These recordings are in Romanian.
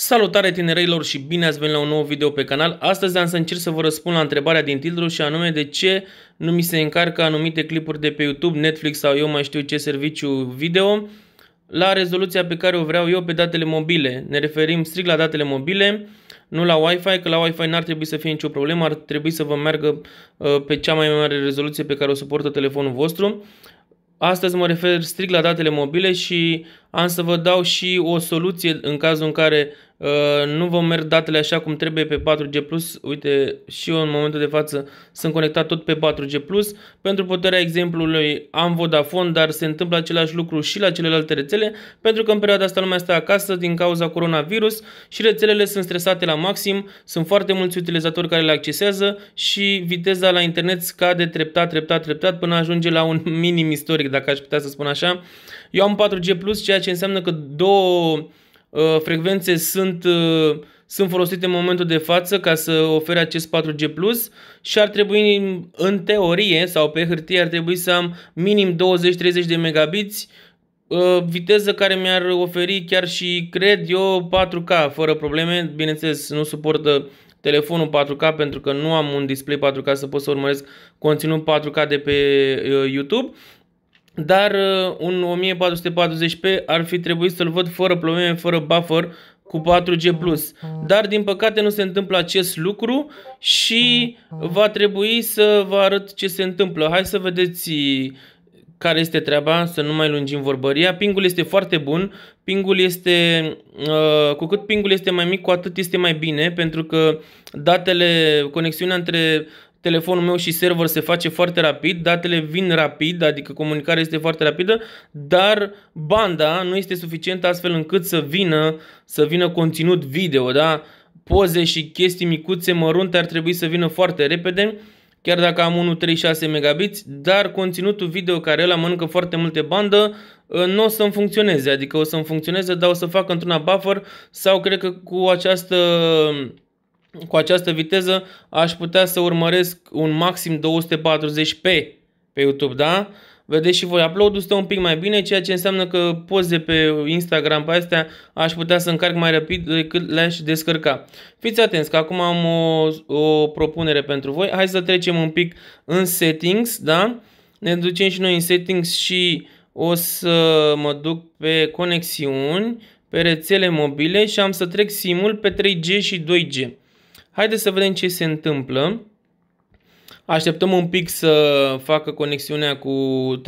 Salutare tinereilor și bine ați venit la un nou video pe canal. Astăzi am să încerc să vă răspund la întrebarea din titlu și anume de ce nu mi se încarcă anumite clipuri de pe YouTube, Netflix sau eu mai știu ce serviciu video la rezoluția pe care o vreau eu pe datele mobile. Ne referim strict la datele mobile, nu la Wi-Fi, că la Wi-Fi n-ar trebui să fie nicio problemă, ar trebui să vă meargă uh, pe cea mai mare rezoluție pe care o suportă telefonul vostru. Astăzi mă refer strict la datele mobile și am să vă dau și o soluție în cazul în care uh, nu vă merg datele așa cum trebuie pe 4G+. Uite, și eu în momentul de față sunt conectat tot pe 4G+. Pentru puterea exemplului am Vodafone, dar se întâmplă același lucru și la celelalte rețele, pentru că în perioada asta lumea stă acasă din cauza coronavirus și rețelele sunt stresate la maxim, sunt foarte mulți utilizatori care le accesează și viteza la internet scade treptat, treptat, treptat până ajunge la un minim istoric, dacă aș putea să spun așa. Eu am 4G+, ceea ce ce înseamnă că două uh, frecvențe sunt, uh, sunt folosite în momentul de față ca să ofere acest 4G+, și ar trebui, în teorie sau pe hârtie, ar trebui să am minim 20-30 de megabiți uh, viteză care mi-ar oferi chiar și, cred eu, 4K fără probleme. Bineînțeles, nu suportă telefonul 4K pentru că nu am un display 4K să pot să urmăresc conținut 4K de pe YouTube, dar uh, un 1440p ar fi trebuit să-l văd fără probleme, fără buffer, cu 4G+. Dar din păcate nu se întâmplă acest lucru și va trebui să vă arăt ce se întâmplă. Hai să vedeți uh, care este treaba, să nu mai lungim vorbăria. Pingul este foarte bun, pingul este, uh, cu cât pingul este mai mic, cu atât este mai bine, pentru că datele, conexiunea între telefonul meu și server se face foarte rapid, datele vin rapid, adică comunicarea este foarte rapidă, dar banda nu este suficientă astfel încât să vină, să vină conținut video, da? Poze și chestii micuțe, mărunte ar trebui să vină foarte repede, chiar dacă am 1.36 megabits, dar conținutul video care la mănâncă foarte multe bandă ă, nu o să-mi funcționeze, adică o să-mi funcționeze, dar o să fac într-una buffer sau cred că cu această cu această viteză aș putea să urmăresc un maxim 240p pe YouTube, da? Vedeți și voi, upload-ul stă un pic mai bine, ceea ce înseamnă că poze pe Instagram, pe astea, aș putea să încarc mai rapid decât le-aș descărca. Fiți atenți că acum am o, o propunere pentru voi. Hai să trecem un pic în settings, da? Ne ducem și noi în settings și o să mă duc pe conexiuni, pe rețele mobile și am să trec simul pe 3G și 2G. Haideți să vedem ce se întâmplă. Așteptăm un pic să facă conexiunea cu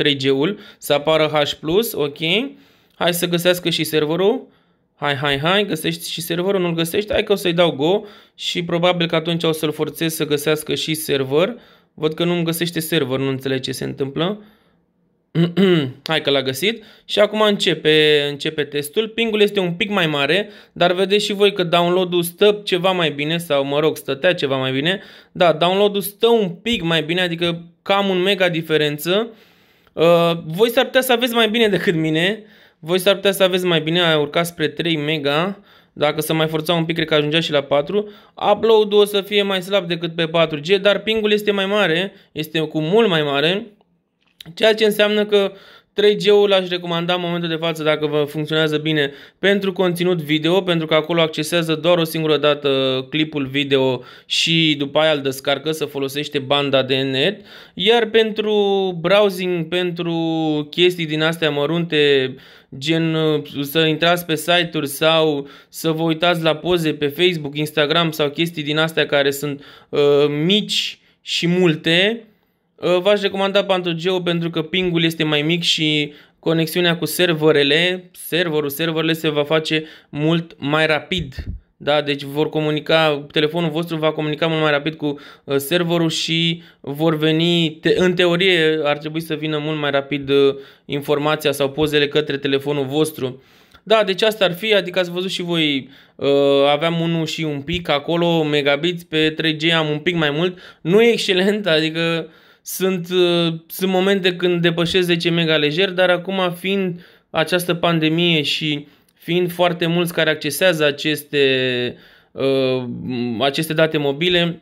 3G-ul, să apară H+, ok. Hai să găsească și serverul. Hai, hai, hai, găsești și serverul, nu-l găsești? Hai că o să-i dau Go și probabil că atunci o să-l forțez să găsească și server. Văd că nu-mi găsește server, nu înțeleg ce se întâmplă. Hai că l-a găsit și acum începe, începe testul. Pingul este un pic mai mare, dar vedeți și voi că download-ul stă ceva mai bine sau mă rog, stătea ceva mai bine. Da, download-ul stă un pic mai bine, adică cam un mega diferență. Uh, voi s-ar putea să aveți mai bine decât mine. Voi s-ar putea să aveți mai bine, a urcat spre 3 mega. Dacă să mai forța un pic, cred că ajungea și la 4. Upload-ul o să fie mai slab decât pe 4G, dar pingul este mai mare, este cu mult mai mare. Ceea ce înseamnă că 3G-ul aș recomanda în momentul de față dacă vă funcționează bine pentru conținut video, pentru că acolo accesează doar o singură dată clipul video și după aia îl descarcă să folosește banda de net. Iar pentru browsing, pentru chestii din astea mărunte, gen uh, să intrați pe site-uri sau să vă uitați la poze pe Facebook, Instagram sau chestii din astea care sunt uh, mici și multe, Ă, v-aș recomanda Geo pentru că pingul este mai mic și conexiunea cu serverele, serverul, serverele se va face mult mai rapid. Da, deci vor comunica, telefonul vostru va comunica mult mai rapid cu ă, serverul și vor veni, te, în teorie ar trebui să vină mult mai rapid ă, informația sau pozele către telefonul vostru. Da, deci asta ar fi, adică ați văzut și voi, uh, aveam unul și un pic acolo, megabits, pe 3G am un pic mai mult, nu e excelent, adică uh, sunt, uh, sunt momente când depășesc 10 mega lejer, dar acum fiind această pandemie și fiind foarte mulți care accesează aceste, uh, aceste date mobile,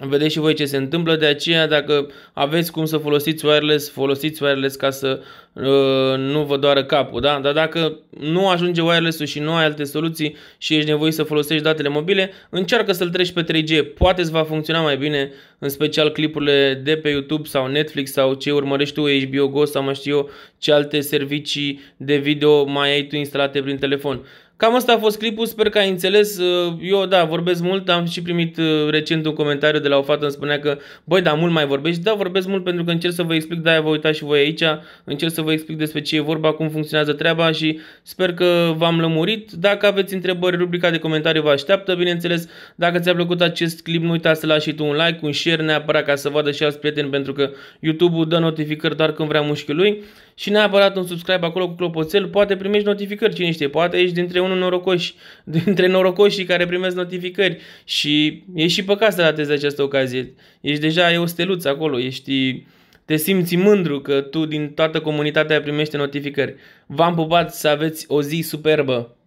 Vedeți și voi ce se întâmplă, de aceea dacă aveți cum să folosiți wireless, folosiți wireless ca să uh, nu vă doară capul, da? Dar dacă nu ajunge wireless-ul și nu ai alte soluții și ești nevoit să folosești datele mobile, încearcă să-l treci pe 3G, poate îți va funcționa mai bine, în special clipurile de pe YouTube sau Netflix sau ce urmărești tu, HBO Go sau mă știu eu ce alte servicii de video mai ai tu instalate prin telefon. Cam asta a fost clipul, sper că ai înțeles. Uh, eu, da, vorbesc mult, am și primit uh, recent un comentariu de la o fată, îmi spunea că, băi, da, mult mai vorbești. Da, vorbesc mult pentru că încerc să vă explic, da, vă uitați și voi aici, încerc să vă explic despre ce e vorba, cum funcționează treaba și sper că v-am lămurit. Dacă aveți întrebări, rubrica de comentarii vă așteaptă, bineînțeles. Dacă ți-a plăcut acest clip, nu uita să lași și tu un like, un share neapărat ca să vadă și alți prieteni, pentru că YouTube-ul dă notificări doar când vrea mușchiul lui și neapărat un subscribe acolo cu clopoțel, poate primești notificări, cine știe, poate ești dintre unul norocoși, dintre norocoșii care primesc notificări și e și păcat să ratezi această ocazie. Ești deja, e o steluță acolo, ești te simți mândru că tu din toată comunitatea primești notificări. V-am pupat să aveți o zi superbă!